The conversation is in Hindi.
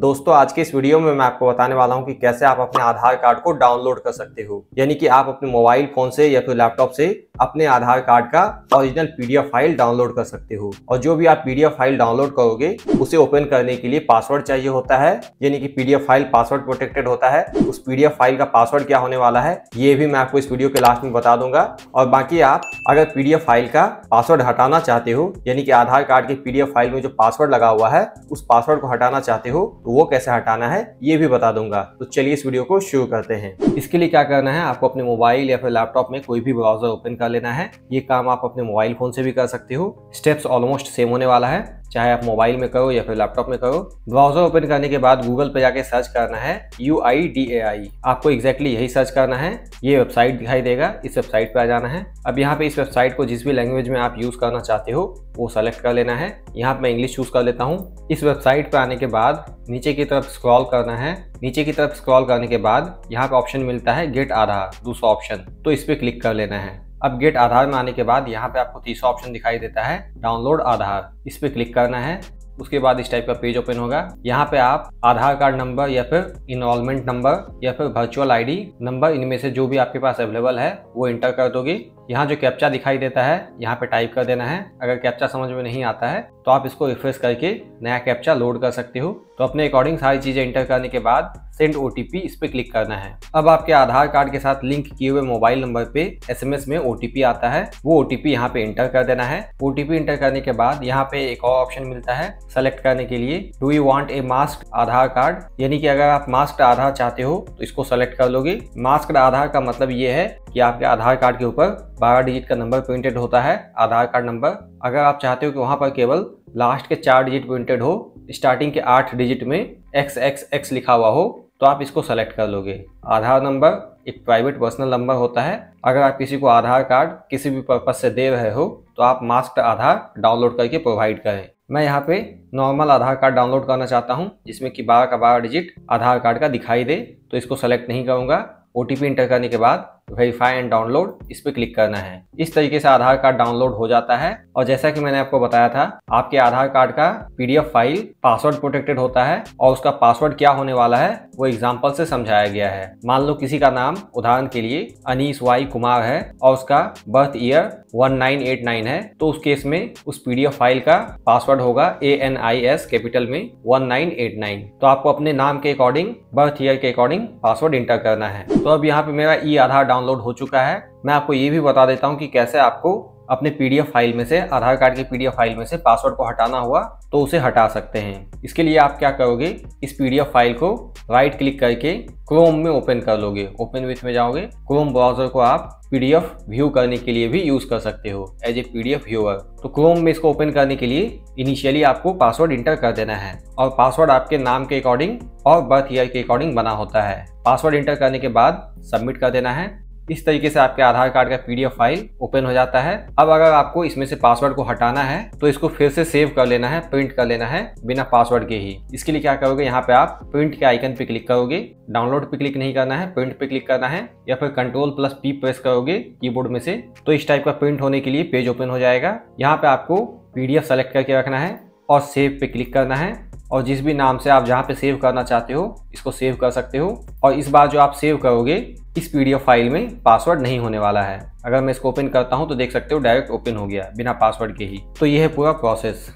दोस्तों आज के इस वीडियो में मैं आपको बताने वाला हूं कि कैसे आप अपने आधार कार्ड को डाउनलोड कर सकते हो यानी कि आप अपने मोबाइल फोन से या फिर लैपटॉप से अपने आधार कार्ड का ओरिजिनल पीडीएफ फाइल डाउनलोड कर सकते हो और जो भी आप पीडीएफ फाइल डाउनलोड करोगे उसे ओपन करने के लिए पासवर्ड चाहिए होता है यानी कि पीडीएफ फाइल पासवर्ड प्रोटेक्टेड होता है उस पीडीएफ फाइल का पासवर्ड क्या होने वाला है ये भी मैं आपको इस वीडियो के लास्ट में बता दूंगा और बाकी आप अगर पीडीएफ फाइल का पासवर्ड हटाना चाहते हो यानी कि आधार कार्ड के पीडीएफ फाइल में जो पासवर्ड लगा हुआ है उस पासवर्ड को हटाना चाहते हो तो वो कैसे हटाना है ये भी बता दूंगा तो चलिए इस वीडियो को शुरू करते हैं इसके लिए क्या करना है आपको अपने मोबाइल या फिर लैपटॉप में कोई भी ब्राउजर ओपन कर लेना है ये काम आप अपने मोबाइल फोन से भी कर सकते हो स्टेप्स ऑलमोस्ट सेम होने वाला है चाहे आप मोबाइल में करो या फिर लैपटॉप में करो ब्राउजर ओपन करने के बाद गूगल पे जाके सर्च करना है यू आई डी ए आई आपको एग्जैक्टली exactly यही सर्च करना है ये वेबसाइट दिखाई देगा इस वेबसाइट पे आ जाना है अब यहाँ पे इस वेबसाइट को जिस भी लैंग्वेज में आप यूज़ करना चाहते हो वो सेलेक्ट कर लेना है यहाँ पे मैं इंग्लिश चूज़ कर लेता हूँ इस वेबसाइट पे आने के बाद नीचे की तरफ स्क्रॉल करना है नीचे की तरफ स्क्रॉल करने के बाद यहाँ पे ऑप्शन मिलता है गेट आधार दूसरा ऑप्शन तो इस पर क्लिक कर लेना है अब गेट आधार में आने के बाद यहाँ पे आपको तीसरा ऑप्शन दिखाई देता है डाउनलोड आधार इस पे क्लिक करना है उसके बाद इस टाइप का पेज ओपन होगा यहाँ पे आप आधार कार्ड नंबर या फिर इनरोलमेंट नंबर या फिर वर्चुअल आईडी नंबर इनमें से जो भी आपके पास अवेलेबल है वो इंटर कर दोगे यहाँ जो कैप्चा दिखाई देता है यहाँ पे टाइप कर देना है अगर कैप्चा समझ में नहीं आता है तो आप इसको रिफ्रेश करके नया कैप्चा लोड कर सकते हो तो अपने अकॉर्डिंग सारी चीज़ें इंटर करने के बाद सेंड ओ इस पर क्लिक करना है अब आपके आधार कार्ड के साथ लिंक किए हुए मोबाइल नंबर पे एसएमएस में ओ आता है वो ओ टी यहाँ पे इंटर कर देना है ओ इंटर करने के बाद यहाँ पे एक और ऑप्शन मिलता है सेलेक्ट करने के लिए do you want a mask Aadhaar card यानी कि अगर आप मास्क आधार चाहते हो तो इसको सेलेक्ट कर लोगे मास्क आधार का मतलब ये है कि आपके आधार कार्ड के ऊपर बारह डिजिट का नंबर प्रिंटेड होता है आधार कार्ड नंबर अगर आप चाहते हो कि वहाँ पर केवल लास्ट के चार डिजिट प्रिंटेड हो स्टार्टिंग के आठ डिजिट में एक्स एक्स एक्स लिखा हुआ हो तो आप इसको सेलेक्ट कर लोगे आधार नंबर एक प्राइवेट पर्सनल नंबर होता है अगर आप किसी को आधार कार्ड किसी भी पर्पज से दे रहे हो तो आप मास्क आधार डाउनलोड करके प्रोवाइड करें मैं यहाँ पे नॉर्मल आधार कार्ड डाउनलोड करना चाहता हूँ जिसमें कि बारह का बारह डिजिट आधार कार्ड का दिखाई दे तो इसको सेलेक्ट नहीं करूँगा ओ एंटर करने के बाद वेरीफाई एंड डाउनलोड इस पर क्लिक करना है इस तरीके से आधार कार्ड डाउनलोड हो जाता है और जैसा कि मैंने आपको बताया था आपके आधार कार्ड का पीडीएफ फाइल पासवर्ड प्रोटेक्टेड होता है और उसका पासवर्ड क्या होने वाला है वो एग्जाम्पल से समझाया गया है मान लो किसी का नाम उदाहरण के लिए अनिस वाई कुमार है और उसका बर्थ ईयर वन है तो उस केस में उस पीडीएफ फाइल का पासवर्ड होगा A N I S capital में नाइन तो आपको अपने नाम के अकॉर्डिंग बर्थ ईयर के अकॉर्डिंग पासवर्ड इंटर करना है तो अब यहाँ पे मेरा ई आधार डाउनलोड हो चुका है मैं आपको ये भी बता देता हूँ कि कैसे आपको अपने पीडीएफ फाइल में से आधार कार्ड के पीडीएफ फाइल में से पासवर्ड को हटाना हुआ तो उसे हटा सकते हैं इसके लिए आप क्या करोगे इस पीडीएफ फाइल को राइट क्लिक करके क्रोम में ओपन कर लोगे ओपन विथ में जाओगे क्रोम ब्राउजर को आप पीडीएफ व्यू करने के लिए भी यूज कर सकते हो एज ए पीडीएफ व्यूअर तो क्रोम में इसको ओपन करने के लिए इनिशियली आपको पासवर्ड इंटर कर देना है और पासवर्ड आपके नाम के अकॉर्डिंग और बर्थ ईयर के अकॉर्डिंग बना होता है पासवर्ड इंटर करने के बाद सबमिट कर देना है इस तरीके से आपके आधार कार्ड का पीडीएफ फाइल ओपन हो जाता है अब अगर आपको इसमें से पासवर्ड को हटाना है तो इसको फिर से सेव कर लेना है प्रिंट कर लेना है बिना पासवर्ड के ही इसके लिए क्या करोगे यहाँ पे आप प्रिंट के आइकन पे क्लिक करोगे डाउनलोड पे क्लिक नहीं करना है प्रिंट पे क्लिक करना है या फिर कंट्रोल प्लस पी प्रेस करोगे कीबोर्ड में से तो इस टाइप का प्रिंट होने के लिए पेज ओपन हो जाएगा यहाँ पे आपको पीडीएफ सेलेक्ट करके रखना है और सेव पे क्लिक करना है और जिस भी नाम से आप जहाँ पे सेव करना चाहते हो इसको सेव कर सकते हो और इस बार जो आप सेव करोगे इस पीडीएफ फाइल में पासवर्ड नहीं होने वाला है अगर मैं इसको ओपन करता हूँ तो देख सकते हो डायरेक्ट ओपन हो गया बिना पासवर्ड के ही तो ये है पूरा प्रोसेस